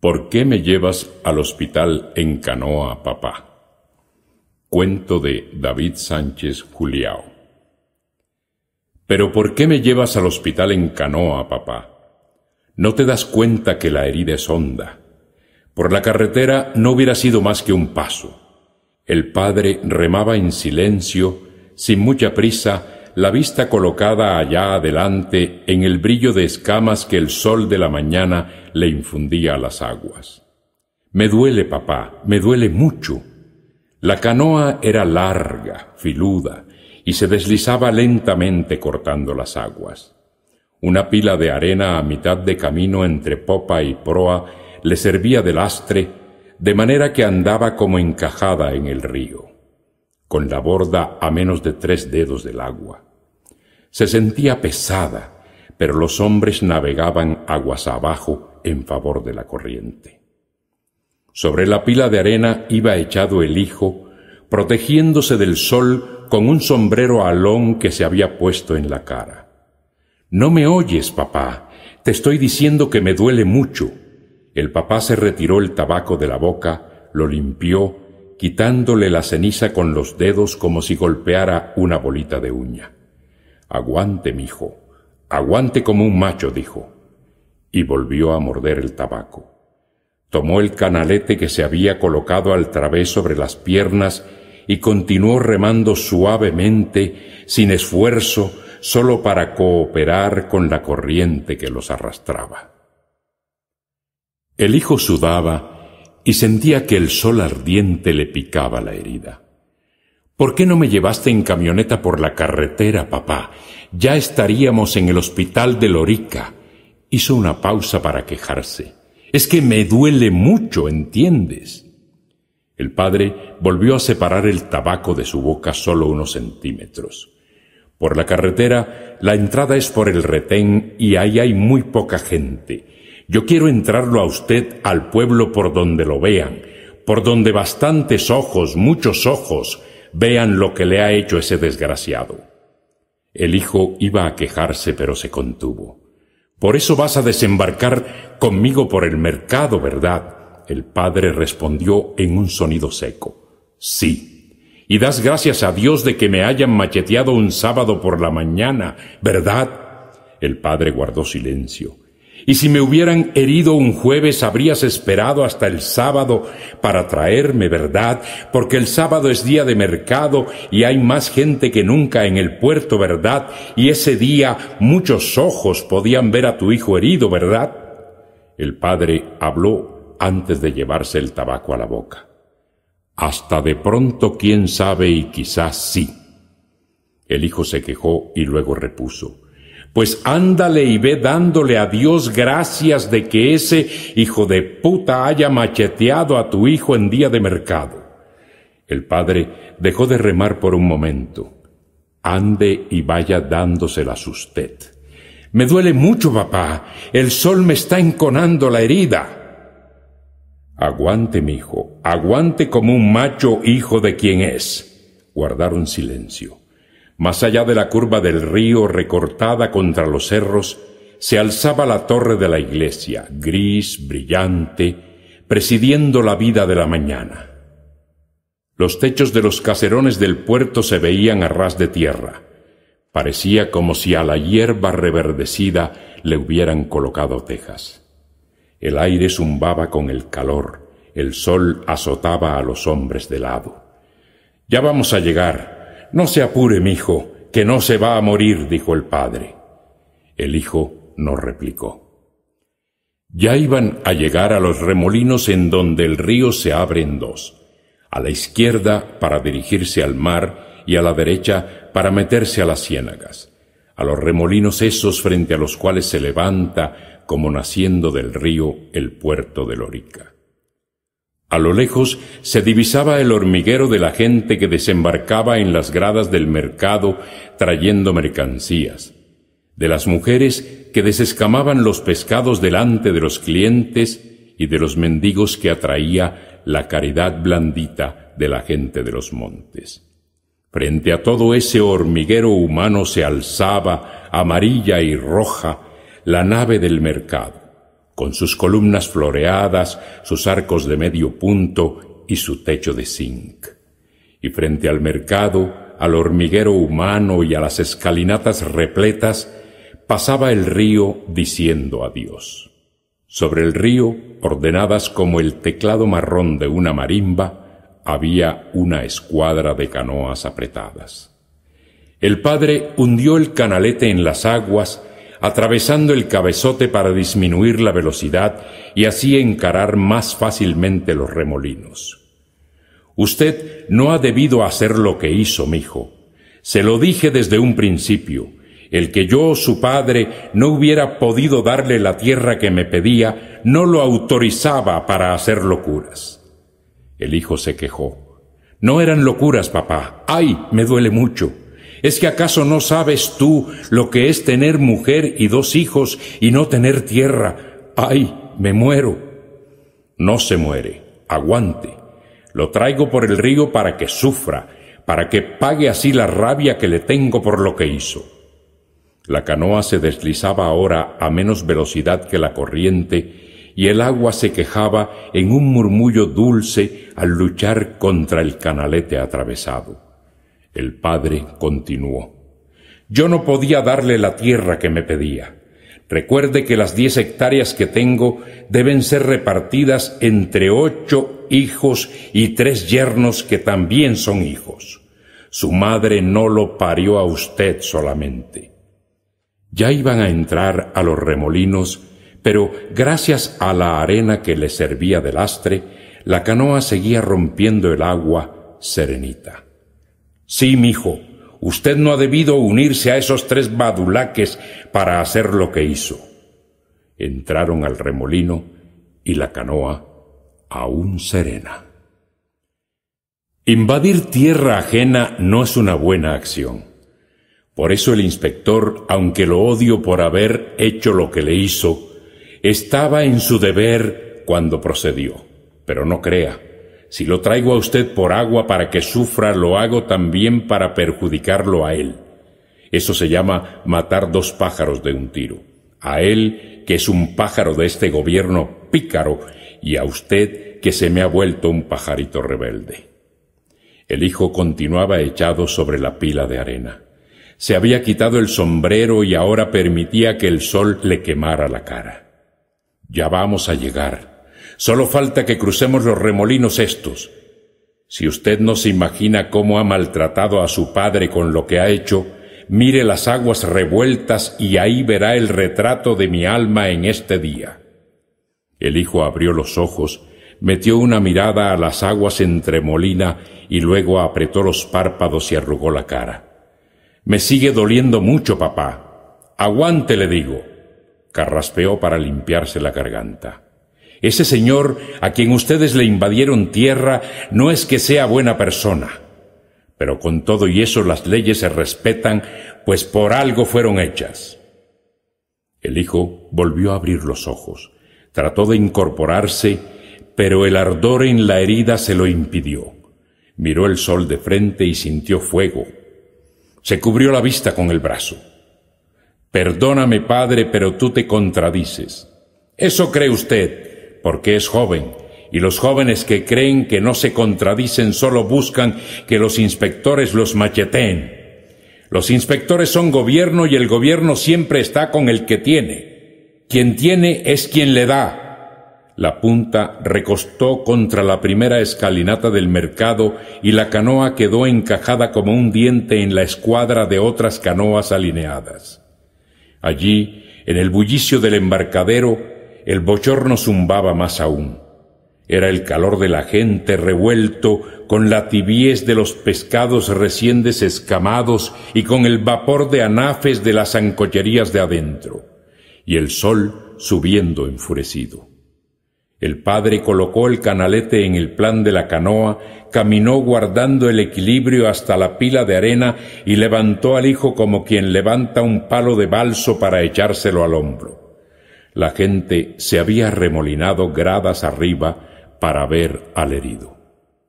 ¿Por qué me llevas al hospital en canoa, papá? Cuento de David Sánchez Juliao. Pero ¿por qué me llevas al hospital en canoa, papá? No te das cuenta que la herida es honda. Por la carretera no hubiera sido más que un paso. El padre remaba en silencio, sin mucha prisa, la vista colocada allá adelante en el brillo de escamas que el sol de la mañana le infundía a las aguas. Me duele, papá, me duele mucho. La canoa era larga, filuda, y se deslizaba lentamente cortando las aguas. Una pila de arena a mitad de camino entre popa y proa le servía de lastre, de manera que andaba como encajada en el río, con la borda a menos de tres dedos del agua. Se sentía pesada, pero los hombres navegaban aguas abajo en favor de la corriente. Sobre la pila de arena iba echado el hijo, protegiéndose del sol con un sombrero alón que se había puesto en la cara. No me oyes, papá, te estoy diciendo que me duele mucho. El papá se retiró el tabaco de la boca, lo limpió, quitándole la ceniza con los dedos como si golpeara una bolita de uña. Aguante, mijo. Aguante como un macho, dijo. Y volvió a morder el tabaco. Tomó el canalete que se había colocado al través sobre las piernas y continuó remando suavemente, sin esfuerzo, solo para cooperar con la corriente que los arrastraba. El hijo sudaba y sentía que el sol ardiente le picaba la herida. ¿Por qué no me llevaste en camioneta por la carretera, papá? Ya estaríamos en el hospital de Lorica. Hizo una pausa para quejarse. Es que me duele mucho, ¿entiendes? El padre volvió a separar el tabaco de su boca solo unos centímetros. Por la carretera, la entrada es por el retén y ahí hay muy poca gente. Yo quiero entrarlo a usted al pueblo por donde lo vean, por donde bastantes ojos, muchos ojos, vean lo que le ha hecho ese desgraciado. El hijo iba a quejarse, pero se contuvo. Por eso vas a desembarcar conmigo por el mercado, ¿verdad? El padre respondió en un sonido seco. Sí. Y das gracias a Dios de que me hayan macheteado un sábado por la mañana, ¿verdad? El padre guardó silencio. Y si me hubieran herido un jueves, habrías esperado hasta el sábado para traerme verdad, porque el sábado es día de mercado y hay más gente que nunca en el puerto, verdad, y ese día muchos ojos podían ver a tu hijo herido, verdad. El padre habló antes de llevarse el tabaco a la boca. Hasta de pronto, quién sabe y quizás sí. El hijo se quejó y luego repuso. Pues ándale y ve dándole a Dios gracias de que ese hijo de puta haya macheteado a tu hijo en día de mercado. El padre dejó de remar por un momento. Ande y vaya dándoselas usted. Me duele mucho, papá. El sol me está enconando la herida. Aguante, mi hijo, aguante como un macho hijo de quien es. Guardaron silencio. Más allá de la curva del río recortada contra los cerros, se alzaba la torre de la iglesia, gris, brillante, presidiendo la vida de la mañana. Los techos de los caserones del puerto se veían a ras de tierra. Parecía como si a la hierba reverdecida le hubieran colocado tejas. El aire zumbaba con el calor, el sol azotaba a los hombres de lado. Ya vamos a llegar, no se apure, mi hijo, que no se va a morir, dijo el padre. El hijo no replicó. Ya iban a llegar a los remolinos en donde el río se abre en dos, a la izquierda para dirigirse al mar y a la derecha para meterse a las ciénagas, a los remolinos esos frente a los cuales se levanta, como naciendo del río, el puerto de Lorica. A lo lejos se divisaba el hormiguero de la gente que desembarcaba en las gradas del mercado trayendo mercancías, de las mujeres que desescamaban los pescados delante de los clientes y de los mendigos que atraía la caridad blandita de la gente de los montes. Frente a todo ese hormiguero humano se alzaba, amarilla y roja, la nave del mercado con sus columnas floreadas, sus arcos de medio punto y su techo de zinc. Y frente al mercado, al hormiguero humano y a las escalinatas repletas, pasaba el río diciendo adiós. Sobre el río, ordenadas como el teclado marrón de una marimba, había una escuadra de canoas apretadas. El padre hundió el canalete en las aguas atravesando el cabezote para disminuir la velocidad y así encarar más fácilmente los remolinos. Usted no ha debido hacer lo que hizo, mijo. Se lo dije desde un principio. El que yo, su padre, no hubiera podido darle la tierra que me pedía, no lo autorizaba para hacer locuras. El hijo se quejó. No eran locuras, papá. ¡Ay! Me duele mucho. ¿Es que acaso no sabes tú lo que es tener mujer y dos hijos y no tener tierra? ¡Ay, me muero! No se muere, aguante. Lo traigo por el río para que sufra, para que pague así la rabia que le tengo por lo que hizo. La canoa se deslizaba ahora a menos velocidad que la corriente, y el agua se quejaba en un murmullo dulce al luchar contra el canalete atravesado. El padre continuó. Yo no podía darle la tierra que me pedía. Recuerde que las diez hectáreas que tengo deben ser repartidas entre ocho hijos y tres yernos que también son hijos. Su madre no lo parió a usted solamente. Ya iban a entrar a los remolinos, pero gracias a la arena que le servía de lastre, la canoa seguía rompiendo el agua serenita. Sí, mijo, usted no ha debido unirse a esos tres badulaques para hacer lo que hizo. Entraron al remolino y la canoa aún serena. Invadir tierra ajena no es una buena acción. Por eso el inspector, aunque lo odio por haber hecho lo que le hizo, estaba en su deber cuando procedió. Pero no crea, si lo traigo a usted por agua para que sufra, lo hago también para perjudicarlo a él. Eso se llama matar dos pájaros de un tiro. A él, que es un pájaro de este gobierno pícaro, y a usted, que se me ha vuelto un pajarito rebelde. El hijo continuaba echado sobre la pila de arena. Se había quitado el sombrero y ahora permitía que el sol le quemara la cara. Ya vamos a llegar, Solo falta que crucemos los remolinos estos. Si usted no se imagina cómo ha maltratado a su padre con lo que ha hecho, mire las aguas revueltas y ahí verá el retrato de mi alma en este día. El hijo abrió los ojos, metió una mirada a las aguas entremolina y luego apretó los párpados y arrugó la cara. Me sigue doliendo mucho, papá. Aguante, le digo. Carraspeó para limpiarse la garganta. Ese señor a quien ustedes le invadieron tierra no es que sea buena persona, pero con todo y eso las leyes se respetan, pues por algo fueron hechas. El hijo volvió a abrir los ojos, trató de incorporarse, pero el ardor en la herida se lo impidió. Miró el sol de frente y sintió fuego. Se cubrió la vista con el brazo. Perdóname, padre, pero tú te contradices. Eso cree usted, porque es joven, y los jóvenes que creen que no se contradicen solo buscan que los inspectores los macheteen. Los inspectores son gobierno y el gobierno siempre está con el que tiene. Quien tiene es quien le da. La punta recostó contra la primera escalinata del mercado y la canoa quedó encajada como un diente en la escuadra de otras canoas alineadas. Allí, en el bullicio del embarcadero, el bochorno zumbaba más aún. Era el calor de la gente revuelto con la tibiez de los pescados recién desescamados y con el vapor de anafes de las ancollerías de adentro, y el sol subiendo enfurecido. El padre colocó el canalete en el plan de la canoa, caminó guardando el equilibrio hasta la pila de arena y levantó al hijo como quien levanta un palo de balso para echárselo al hombro la gente se había remolinado gradas arriba para ver al herido.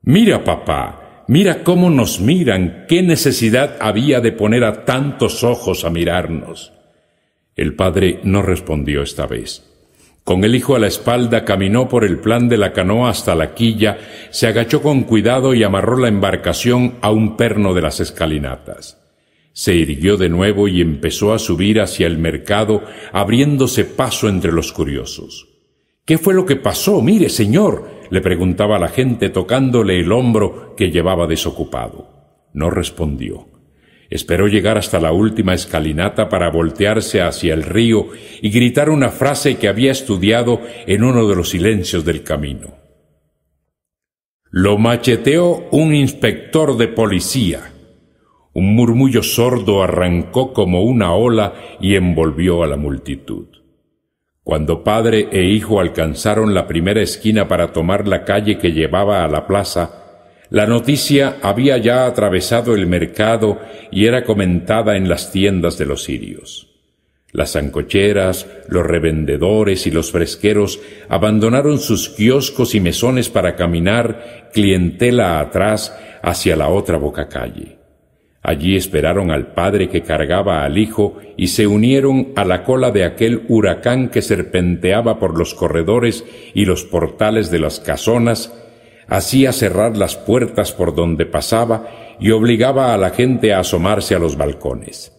Mira, papá, mira cómo nos miran, qué necesidad había de poner a tantos ojos a mirarnos. El padre no respondió esta vez. Con el hijo a la espalda caminó por el plan de la canoa hasta la quilla, se agachó con cuidado y amarró la embarcación a un perno de las escalinatas. Se irguió de nuevo y empezó a subir hacia el mercado, abriéndose paso entre los curiosos. ¿Qué fue lo que pasó? Mire, señor, le preguntaba la gente tocándole el hombro que llevaba desocupado. No respondió. Esperó llegar hasta la última escalinata para voltearse hacia el río y gritar una frase que había estudiado en uno de los silencios del camino. Lo macheteó un inspector de policía. Un murmullo sordo arrancó como una ola y envolvió a la multitud. Cuando padre e hijo alcanzaron la primera esquina para tomar la calle que llevaba a la plaza, la noticia había ya atravesado el mercado y era comentada en las tiendas de los sirios. Las ancocheras, los revendedores y los fresqueros abandonaron sus kioscos y mesones para caminar clientela atrás hacia la otra boca calle. Allí esperaron al padre que cargaba al hijo y se unieron a la cola de aquel huracán que serpenteaba por los corredores y los portales de las casonas, hacía cerrar las puertas por donde pasaba y obligaba a la gente a asomarse a los balcones.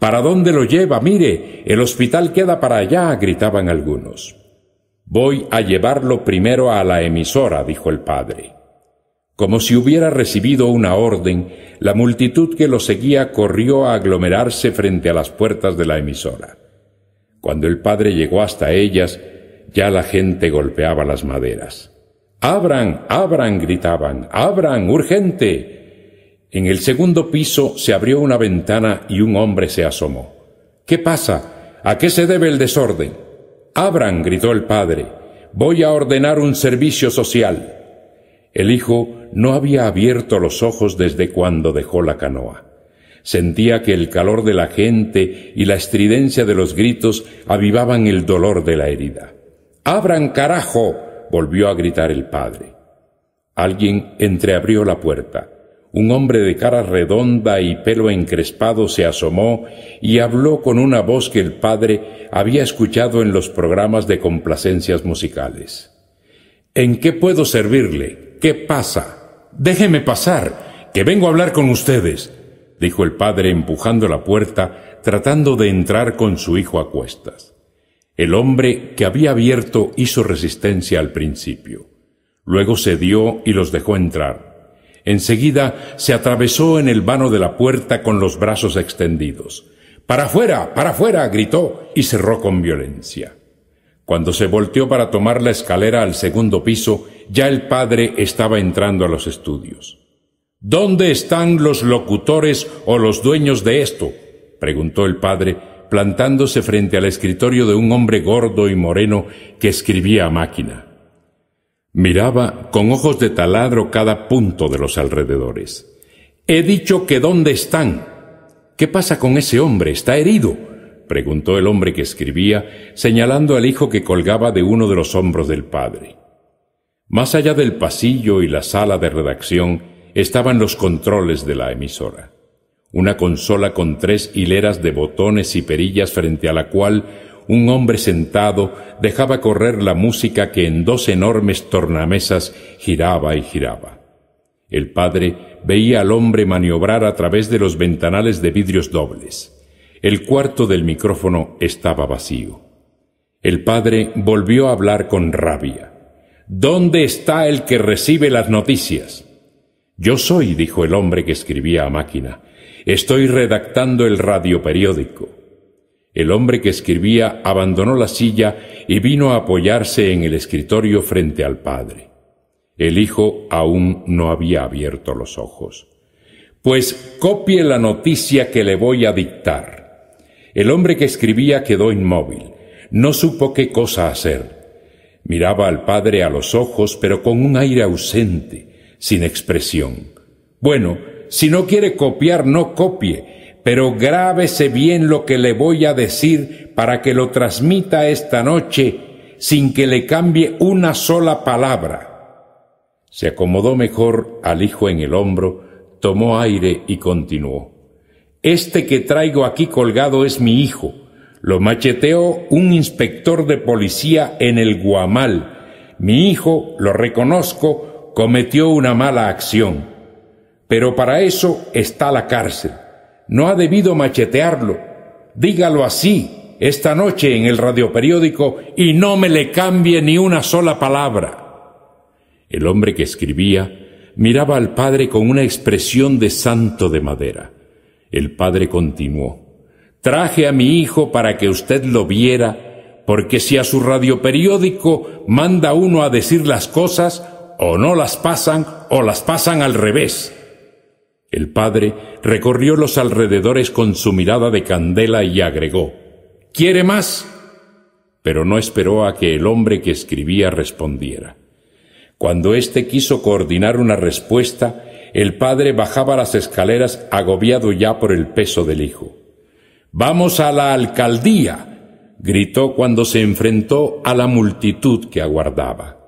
¿Para dónde lo lleva? Mire, el hospital queda para allá, gritaban algunos. Voy a llevarlo primero a la emisora, dijo el padre. Como si hubiera recibido una orden, la multitud que lo seguía corrió a aglomerarse frente a las puertas de la emisora. Cuando el padre llegó hasta ellas, ya la gente golpeaba las maderas. Abran, abran, gritaban, abran, urgente. En el segundo piso se abrió una ventana y un hombre se asomó. ¿Qué pasa? ¿A qué se debe el desorden? Abran, gritó el padre. Voy a ordenar un servicio social. El hijo no había abierto los ojos desde cuando dejó la canoa. Sentía que el calor de la gente y la estridencia de los gritos avivaban el dolor de la herida. ¡Abran carajo! volvió a gritar el padre. Alguien entreabrió la puerta. Un hombre de cara redonda y pelo encrespado se asomó y habló con una voz que el padre había escuchado en los programas de complacencias musicales. ¿En qué puedo servirle? ¿Qué pasa? Déjeme pasar, que vengo a hablar con ustedes, dijo el padre empujando la puerta, tratando de entrar con su hijo a cuestas. El hombre que había abierto hizo resistencia al principio. Luego cedió y los dejó entrar. Enseguida se atravesó en el vano de la puerta con los brazos extendidos. Para afuera, para afuera, gritó y cerró con violencia. Cuando se volteó para tomar la escalera al segundo piso, ya el padre estaba entrando a los estudios. ¿Dónde están los locutores o los dueños de esto? preguntó el padre, plantándose frente al escritorio de un hombre gordo y moreno que escribía a máquina. Miraba con ojos de taladro cada punto de los alrededores. He dicho que dónde están. ¿Qué pasa con ese hombre? Está herido preguntó el hombre que escribía, señalando al hijo que colgaba de uno de los hombros del padre. Más allá del pasillo y la sala de redacción estaban los controles de la emisora. Una consola con tres hileras de botones y perillas frente a la cual un hombre sentado dejaba correr la música que en dos enormes tornamesas giraba y giraba. El padre veía al hombre maniobrar a través de los ventanales de vidrios dobles. El cuarto del micrófono estaba vacío. El padre volvió a hablar con rabia. ¿Dónde está el que recibe las noticias? Yo soy, dijo el hombre que escribía a máquina. Estoy redactando el periódico. El hombre que escribía abandonó la silla y vino a apoyarse en el escritorio frente al padre. El hijo aún no había abierto los ojos. Pues copie la noticia que le voy a dictar. El hombre que escribía quedó inmóvil, no supo qué cosa hacer. Miraba al padre a los ojos, pero con un aire ausente, sin expresión. Bueno, si no quiere copiar, no copie, pero grábese bien lo que le voy a decir para que lo transmita esta noche sin que le cambie una sola palabra. Se acomodó mejor al hijo en el hombro, tomó aire y continuó. Este que traigo aquí colgado es mi hijo. Lo macheteó un inspector de policía en el Guamal. Mi hijo, lo reconozco, cometió una mala acción. Pero para eso está la cárcel. No ha debido machetearlo. Dígalo así, esta noche en el radioperiódico, y no me le cambie ni una sola palabra. El hombre que escribía miraba al padre con una expresión de santo de madera. El padre continuó, traje a mi hijo para que usted lo viera, porque si a su radio periódico manda uno a decir las cosas, o no las pasan, o las pasan al revés. El padre recorrió los alrededores con su mirada de candela y agregó, ¿Quiere más? Pero no esperó a que el hombre que escribía respondiera. Cuando éste quiso coordinar una respuesta, el padre bajaba las escaleras agobiado ya por el peso del hijo. Vamos a la alcaldía, gritó cuando se enfrentó a la multitud que aguardaba.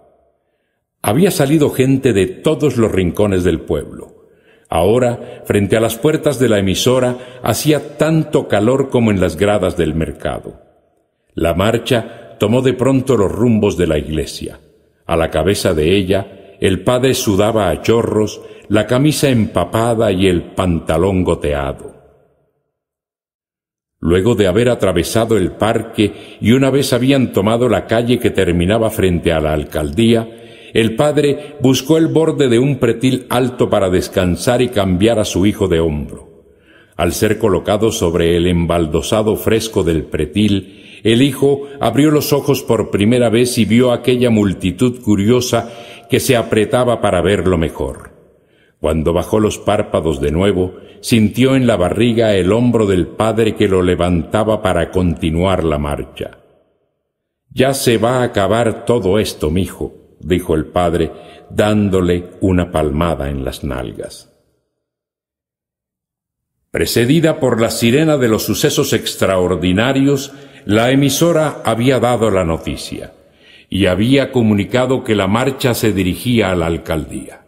Había salido gente de todos los rincones del pueblo. Ahora, frente a las puertas de la emisora, hacía tanto calor como en las gradas del mercado. La marcha tomó de pronto los rumbos de la iglesia. A la cabeza de ella, el padre sudaba a chorros, la camisa empapada y el pantalón goteado. Luego de haber atravesado el parque y una vez habían tomado la calle que terminaba frente a la alcaldía, el padre buscó el borde de un pretil alto para descansar y cambiar a su hijo de hombro. Al ser colocado sobre el embaldosado fresco del pretil, el hijo abrió los ojos por primera vez y vio aquella multitud curiosa que se apretaba para verlo mejor. Cuando bajó los párpados de nuevo, sintió en la barriga el hombro del padre que lo levantaba para continuar la marcha. Ya se va a acabar todo esto, mijo, dijo el padre, dándole una palmada en las nalgas. Precedida por la sirena de los sucesos extraordinarios, la emisora había dado la noticia y había comunicado que la marcha se dirigía a la alcaldía.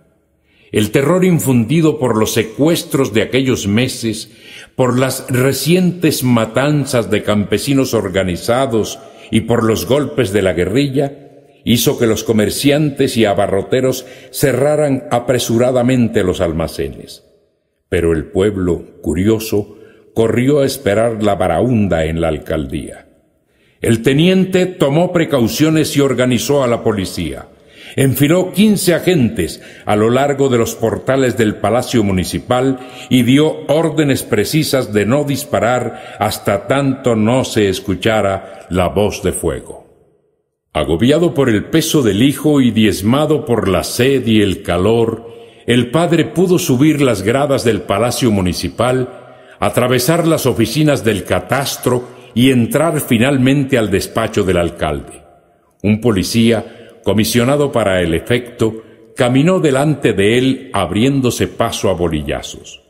El terror infundido por los secuestros de aquellos meses, por las recientes matanzas de campesinos organizados y por los golpes de la guerrilla, hizo que los comerciantes y abarroteros cerraran apresuradamente los almacenes. Pero el pueblo, curioso, corrió a esperar la varaunda en la alcaldía. El teniente tomó precauciones y organizó a la policía. Enfiló quince agentes a lo largo de los portales del Palacio Municipal y dio órdenes precisas de no disparar hasta tanto no se escuchara la voz de fuego. Agobiado por el peso del hijo y diezmado por la sed y el calor, el padre pudo subir las gradas del Palacio Municipal, atravesar las oficinas del catastro y entrar finalmente al despacho del alcalde. Un policía comisionado para el efecto, caminó delante de él abriéndose paso a bolillazos.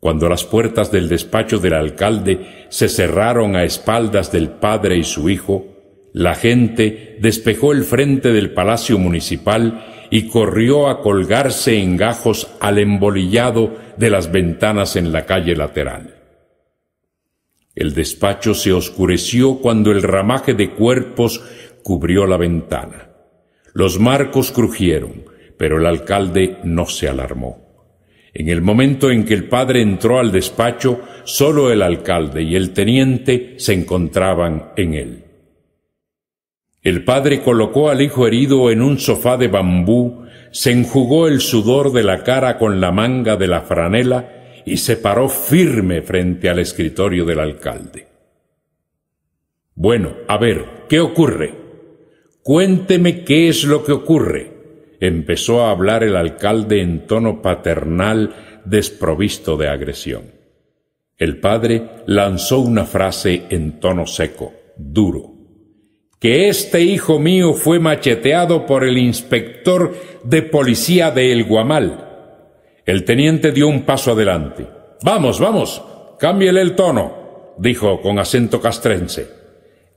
Cuando las puertas del despacho del alcalde se cerraron a espaldas del padre y su hijo, la gente despejó el frente del palacio municipal y corrió a colgarse en gajos al embolillado de las ventanas en la calle lateral. El despacho se oscureció cuando el ramaje de cuerpos cubrió la ventana. Los marcos crujieron, pero el alcalde no se alarmó. En el momento en que el padre entró al despacho, solo el alcalde y el teniente se encontraban en él. El padre colocó al hijo herido en un sofá de bambú, se enjugó el sudor de la cara con la manga de la franela y se paró firme frente al escritorio del alcalde. Bueno, a ver, ¿qué ocurre? Cuénteme qué es lo que ocurre. empezó a hablar el alcalde en tono paternal, desprovisto de agresión. El padre lanzó una frase en tono seco, duro. Que este hijo mío fue macheteado por el inspector de policía de El Guamal. El teniente dio un paso adelante. Vamos, vamos, cámbiele el tono, dijo con acento castrense.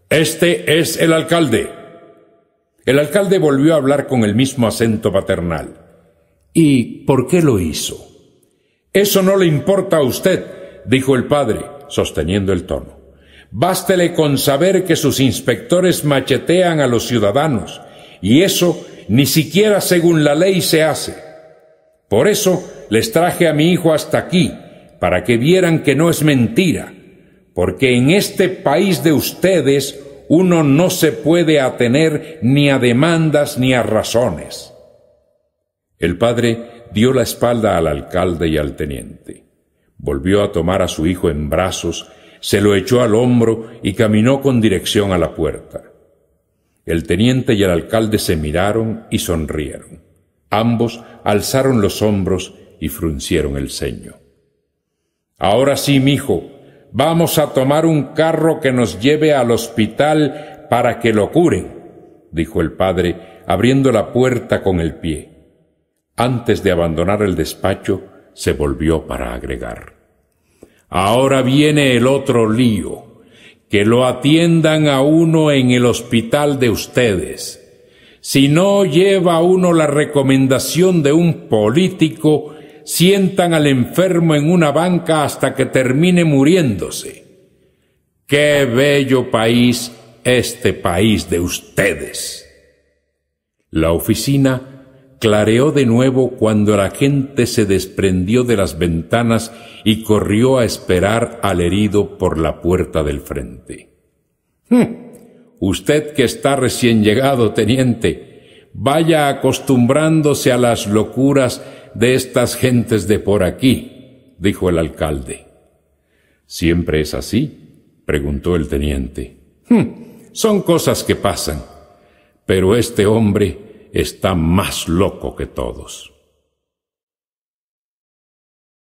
Este es el alcalde. El alcalde volvió a hablar con el mismo acento paternal. ¿Y por qué lo hizo? Eso no le importa a usted, dijo el padre, sosteniendo el tono. Bástele con saber que sus inspectores machetean a los ciudadanos, y eso ni siquiera según la ley se hace. Por eso les traje a mi hijo hasta aquí, para que vieran que no es mentira, porque en este país de ustedes uno no se puede atener ni a demandas ni a razones. El padre dio la espalda al alcalde y al teniente. Volvió a tomar a su hijo en brazos, se lo echó al hombro y caminó con dirección a la puerta. El teniente y el alcalde se miraron y sonrieron. Ambos alzaron los hombros y fruncieron el ceño. Ahora sí, mijo, vamos a tomar un carro que nos lleve al hospital para que lo curen, dijo el padre, abriendo la puerta con el pie. Antes de abandonar el despacho, se volvió para agregar. Ahora viene el otro lío. Que lo atiendan a uno en el hospital de ustedes. Si no lleva uno la recomendación de un político, sientan al enfermo en una banca hasta que termine muriéndose. Qué bello país este país de ustedes. La oficina clareó de nuevo cuando la gente se desprendió de las ventanas y corrió a esperar al herido por la puerta del frente. Hm, usted que está recién llegado, teniente, vaya acostumbrándose a las locuras de estas gentes de por aquí, dijo el alcalde. ¿Siempre es así? preguntó el teniente. Hm, son cosas que pasan, pero este hombre está más loco que todos.